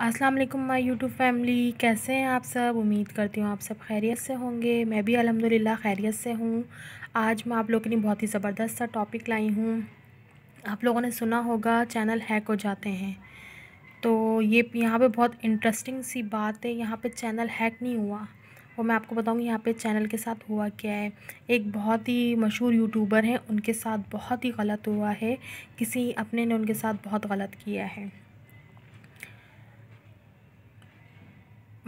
अस्सलाम वालेकुम my YouTube family कैसे हैं आप सब उम्मीद करती हूँ आप सब खैरियत से होंगे मैं भी अल्हम्दुलिल्लाह खैरियत से हूँ आज मैं आप लोगों के लिए बहुत ही ज़बरदस्त सा टॉपिक लाई हूँ आप लोगों ने सुना होगा चैनल हैक हो जाते हैं तो ये यहाँ पे बहुत इंटरेस्टिंग सी बात है यहाँ पर चैनल हैक नहीं हुआ वो मैं आपको बताऊँगी यहाँ पे चैनल के साथ हुआ क्या है एक बहुत ही मशहूर यूट्यूबर हैं उनके साथ बहुत ही गलत हुआ है किसी अपने ने उनके साथ बहुत गलत किया है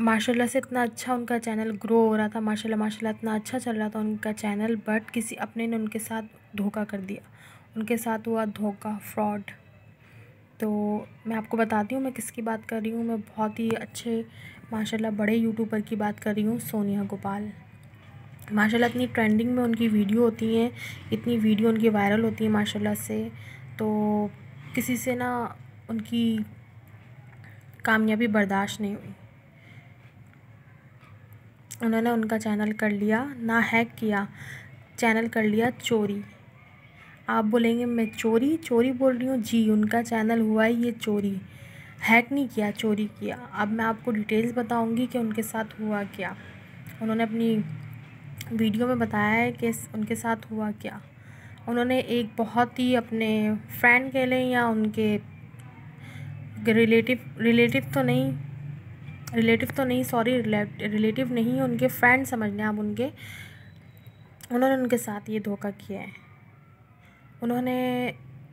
माशाल्लाह से इतना अच्छा उनका चैनल ग्रो हो रहा था माशाल्लाह माशाल्लाह इतना अच्छा चल रहा था उनका चैनल बट किसी अपने ने उनके साथ धोखा कर दिया उनके साथ हुआ धोखा फ्रॉड तो मैं आपको बताती हूँ मैं किसकी बात कर रही हूँ मैं बहुत ही अच्छे माशाल्लाह बड़े यूट्यूबर की बात कर रही हूँ सोनिया गोपाल माशाल्लाह इतनी ट्रेंडिंग में उनकी वीडियो होती हैं इतनी वीडियो उनकी वायरल होती है माशाल्लाह से तो किसी से ना उनकी कामयाबी बर्दाश्त नहीं हुई उन्होंने उनका चैनल कर लिया ना हैक किया चैनल कर लिया चोरी आप बोलेंगे मैं चोरी चोरी बोल रही हूँ जी उनका चैनल हुआ है ये चोरी हैक नहीं किया चोरी किया अब मैं आपको डिटेल्स बताऊंगी कि उनके साथ हुआ क्या उन्होंने अपनी वीडियो में बताया है कि उनके साथ हुआ क्या उन्होंने एक बहुत ही अपने फ्रेंड के लिए या उनके रिलेटिव रिलेटिव तो नहीं रिलेटिव तो नहीं सॉरी रिलेटिव नहीं उनके फ्रेंड समझ लें आप उनके उन्होंने उनके साथ ये धोखा किया है उन्होंने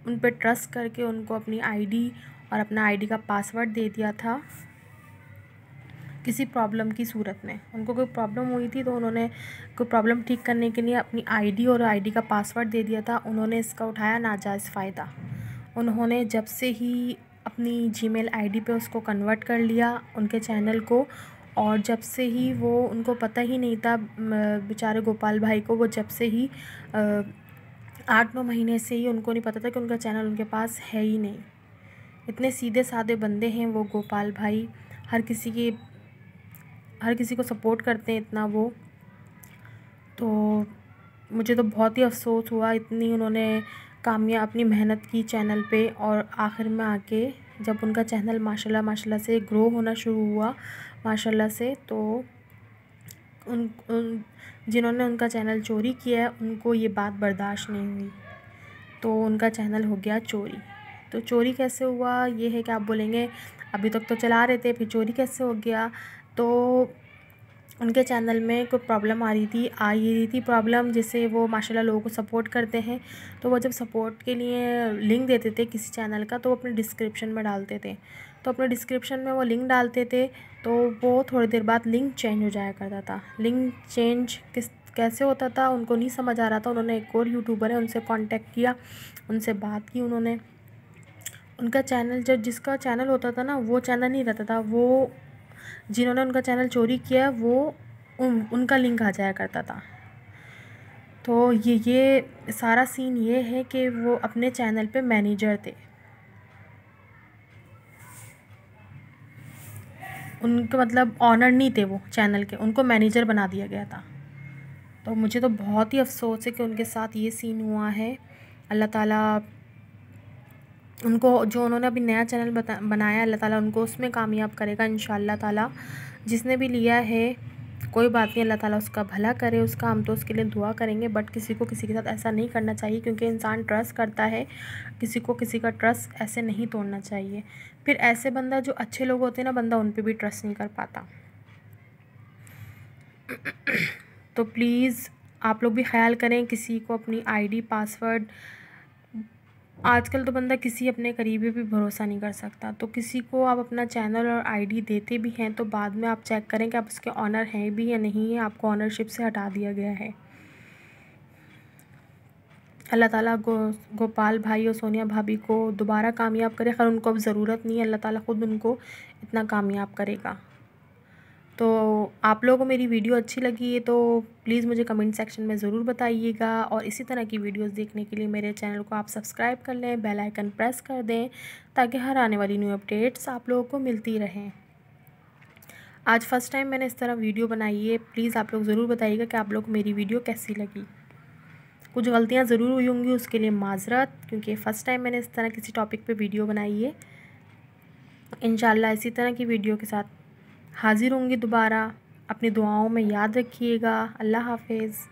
उन पर ट्रस्ट करके उनको अपनी आईडी और अपना आईडी का पासवर्ड दे दिया था किसी प्रॉब्लम की सूरत में उनको कोई प्रॉब्लम हुई थी तो उन्होंने कोई प्रॉब्लम ठीक करने के लिए अपनी आईडी और आईडी का पासवर्ड दे दिया था उन्होंने इसका उठाया नाजायज़ फ़ायदा उन्होंने जब से ही अपनी जीमेल आईडी पे उसको कन्वर्ट कर लिया उनके चैनल को और जब से ही वो उनको पता ही नहीं था बेचारे गोपाल भाई को वो जब से ही आठ नौ महीने से ही उनको नहीं पता था कि उनका चैनल उनके पास है ही नहीं इतने सीधे साधे बंदे हैं वो गोपाल भाई हर किसी के हर किसी को सपोर्ट करते हैं इतना वो तो मुझे तो बहुत ही अफसोस हुआ इतनी उन्होंने कामया अपनी मेहनत की चैनल पे और आखिर में आके जब उनका चैनल माशाल्लाह माशाल्लाह से ग्रो होना शुरू हुआ माशाल्लाह से तो उन, उन जिन्होंने उनका चैनल चोरी किया है उनको ये बात बर्दाश्त नहीं हुई तो उनका चैनल हो गया चोरी तो चोरी कैसे हुआ ये है कि आप बोलेंगे अभी तक तो चला रहे थे फिर चोरी कैसे हो गया तो उनके चैनल में कोई प्रॉब्लम आ रही थी आ ही रही थी प्रॉब्लम जिससे वो माशाल्लाह लोगों को सपोर्ट करते हैं तो वो जब सपोर्ट के लिए लिंक देते थे किसी चैनल का तो वो अपने डिस्क्रिप्शन में डालते थे तो अपने डिस्क्रिप्शन में वो लिंक डालते थे तो वो थोड़ी देर बाद लिंक चेंज हो जाया करता था लिंक चेंज किस कैसे होता था उनको नहीं समझ आ रहा था उन्होंने एक और यूट्यूबर है उनसे कॉन्टैक्ट किया उनसे बात की उन्होंने उनका चैनल जब जिसका चैनल होता था ना वो चैनल नहीं रहता था वो जिन्होंने उनका चैनल चोरी किया वो उन, उनका लिंक आ जाया करता था तो ये ये सारा सीन ये है कि वो अपने चैनल पे मैनेजर थे उनके मतलब ऑनर नहीं थे वो चैनल के उनको मैनेजर बना दिया गया था तो मुझे तो बहुत ही अफसोस है कि उनके साथ ये सीन हुआ है अल्लाह ताला उनको जो उन्होंने अभी नया चैनल बता बनाया अल्लाह ताला उनको उसमें कामयाब करेगा इन ताला जिसने भी लिया है कोई बात नहीं अल्लाह ताला उसका भला करे उसका हम तो उसके लिए दुआ करेंगे बट किसी को किसी के साथ ऐसा नहीं करना चाहिए क्योंकि इंसान ट्रस्ट करता है किसी को किसी का ट्रस्ट ऐसे नहीं तोड़ना चाहिए फिर ऐसे बंदा जो अच्छे लोग होते हैं ना बंदा उन पर भी ट्रस्ट नहीं कर पाता तो प्लीज़ आप लोग भी ख्याल करें किसी को अपनी आई पासवर्ड आजकल तो बंदा किसी अपने करीबी भी भरोसा नहीं कर सकता तो किसी को आप अपना चैनल और आईडी देते भी हैं तो बाद में आप चेक करें कि आप उसके ऑनर हैं भी या नहीं है आपको ऑनरशिप से हटा दिया गया है अल्लाह ताला गो गोपाल भाई और सोनिया भाभी को दोबारा कामयाब करे खैर उनको अब ज़रूरत नहीं है अल्लाह ताला ख़ुद उनको इतना कामयाब करेगा तो आप लोगों को मेरी वीडियो अच्छी लगी है तो प्लीज़ मुझे कमेंट सेक्शन में ज़रूर बताइएगा और इसी तरह की वीडियोस देखने के लिए मेरे चैनल को आप सब्सक्राइब कर लें बेल आइकन प्रेस कर दें ताकि हर आने वाली न्यू अपडेट्स आप लोगों को मिलती रहें आज फर्स्ट टाइम मैंने इस तरह वीडियो बनाई है प्लीज़ आप लोग ज़रूर बताइएगा कि आप लोग मेरी वीडियो कैसी लगी कुछ गलतियाँ ज़रूर हुई होंगी उसके लिए माजरत क्योंकि फ़र्स्ट टाइम मैंने इस तरह किसी टॉपिक पर वीडियो बनाई है इन इसी तरह की वीडियो के साथ हाज़िर होंगे दोबारा अपनी दुआओं में याद रखिएगा अल्लाह हाफ़िज़